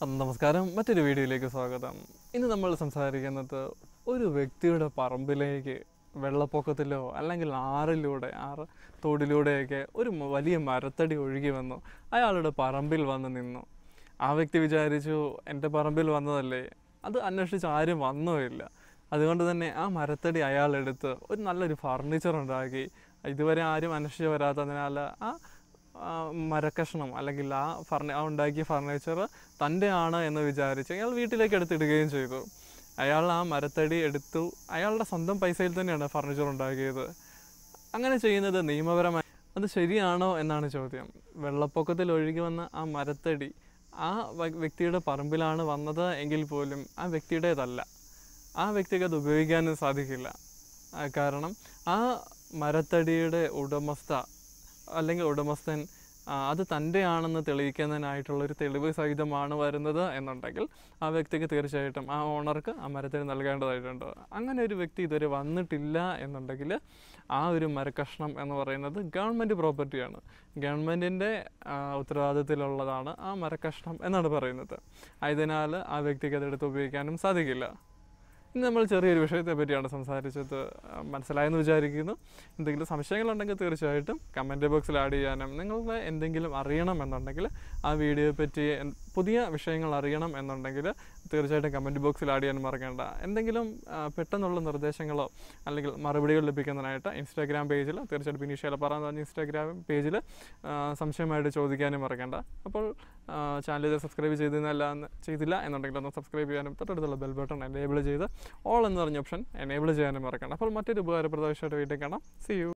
നമസ്കാരം മറ്റൊരു വീഡിയോയിലേക്ക് സ്വാഗതം ഇന്ന് നമ്മൾ സംസാരിക്കുന്നത് ഒരു വ്യക്തിയുടെ പറമ്പിലേക്ക് വെള്ളപ്പൊക്കത്തിലോ അല്ലെങ്കിൽ ആറിലൂടെ ആറ് തോടിലൂടെയൊക്കെ ഒരു വലിയ മരത്തടി ഒഴുകി വന്നു അയാളുടെ പറമ്പിൽ വന്ന് നിന്നു ആ വ്യക്തി വിചാരിച്ചു എൻ്റെ പറമ്പിൽ വന്നതല്ലേ അത് അന്വേഷിച്ച് ആരും വന്നുമില്ല അതുകൊണ്ട് തന്നെ ആ മരത്തടി അയാളെടുത്ത് ഒരു നല്ലൊരു ഫർണിച്ചർ ഉണ്ടാക്കി ഇതുവരെ ആരും അന്വേഷിച്ച് വരാത്തതിനാൽ ആ മരക്കഷണം അല്ലെങ്കിൽ ആ ഫർണി ആ ഉണ്ടാക്കിയ ഫർണിച്ചർ തൻ്റെ ആണ് എന്ന് വിചാരിച്ച് അയാൾ വീട്ടിലേക്ക് എടുത്തിടുകയും ചെയ്തു അയാൾ ആ മരത്തടി എടുത്തു അയാളുടെ സ്വന്തം പൈസയിൽ തന്നെയാണ് ഫർണിച്ചർ ഉണ്ടാക്കിയത് അങ്ങനെ ചെയ്യുന്നത് നിയമപരമായി അത് ശരിയാണോ എന്നാണ് ചോദ്യം വെള്ളപ്പൊക്കത്തിൽ ഒഴുകി വന്ന ആ മരത്തടി ആ വ്യക്തിയുടെ പറമ്പിലാണ് വന്നത് എങ്കിൽ പോലും ആ വ്യക്തിയുടേതല്ല ആ വ്യക്തിക്ക് അത് ഉപയോഗിക്കാനും സാധിക്കില്ല കാരണം ആ മരത്തടിയുടെ ഉടമസ്ഥ അല്ലെങ്കിൽ ഉടമസ്ഥൻ അത് തൻ്റെയാണെന്ന് തെളിയിക്കുന്നതിനായിട്ടുള്ളൊരു തെളിവ് സഹിതമാണ് വരുന്നത് എന്നുണ്ടെങ്കിൽ ആ വ്യക്തിക്ക് തീർച്ചയായിട്ടും ആ ഓണർക്ക് ആ മരത്തിന് നൽകേണ്ടതായിട്ടുണ്ട് അങ്ങനെ ഒരു വ്യക്തി ഇതുവരെ വന്നിട്ടില്ല എന്നുണ്ടെങ്കിൽ ആ ഒരു മരക്കഷ്ണം എന്ന് പറയുന്നത് ഗവൺമെൻറ് പ്രോപ്പർട്ടിയാണ് ഗവൺമെൻറ്റിൻ്റെ ഉത്തരവാദിത്തത്തിലുള്ളതാണ് ആ മരക്കഷ്ണം എന്നാണ് പറയുന്നത് ആയതിനാൽ ആ വ്യക്തിക്ക് അതെടുത്ത് ഉപയോഗിക്കാനും സാധിക്കില്ല ഇന്ന് നമ്മൾ ചെറിയൊരു വിഷയത്തെ പറ്റിയാണ് സംസാരിച്ചത് മനസ്സിലായെന്ന് വിചാരിക്കുന്നു എന്തെങ്കിലും സംശയങ്ങളുണ്ടെങ്കിൽ തീർച്ചയായിട്ടും കമൻറ്റ് ബോക്സിൽ ആഡ് ചെയ്യാനും നിങ്ങളുടെ എന്തെങ്കിലും അറിയണം എന്നുണ്ടെങ്കിൽ ആ വീഡിയോയെ പറ്റി പുതിയ വിഷയങ്ങൾ അറിയണം എന്നുണ്ടെങ്കിൽ തീർച്ചയായിട്ടും കമൻറ്റ് ബോക്സിൽ ആഡ് ചെയ്യാൻ മറക്കേണ്ട എന്തെങ്കിലും പെട്ടെന്നുള്ള നിർദ്ദേശങ്ങളോ അല്ലെങ്കിൽ മറുപടികൾ ലഭിക്കുന്നതിനായിട്ട് ഇൻസ്റ്റാഗ്രാം പേജിൽ തീർച്ചയായിട്ടും ബിനീഷേല പറയാൻ എന്ന് പറഞ്ഞ ഇൻസ്റ്റാഗ്രാം പേജിൽ സംശയമായിട്ട് ചോദിക്കാനും മറക്കേണ്ട അപ്പോൾ ചാനൽ ഇത് സബ്സ്ക്രൈബ് ചെയ്തിരുന്നില്ല എന്ന് ചെയ്തില്ല എന്നുണ്ടെങ്കിൽ ഒന്ന് സബ്സ്ക്രൈബ് ചെയ്യാനും തൊട്ടടുത്തുള്ള ബെൽ ബട്ടൺ എനേബിൾ ചെയ്ത് ഓൾ എന്ന് പറഞ്ഞ ഓപ്ഷൻ എനേബിൾ ചെയ്യാനും മറക്കേണ്ട അപ്പോൾ മറ്റൊരു ഉപകാരപ്രദമായ വീട്ടിൽ കാണാം സി യു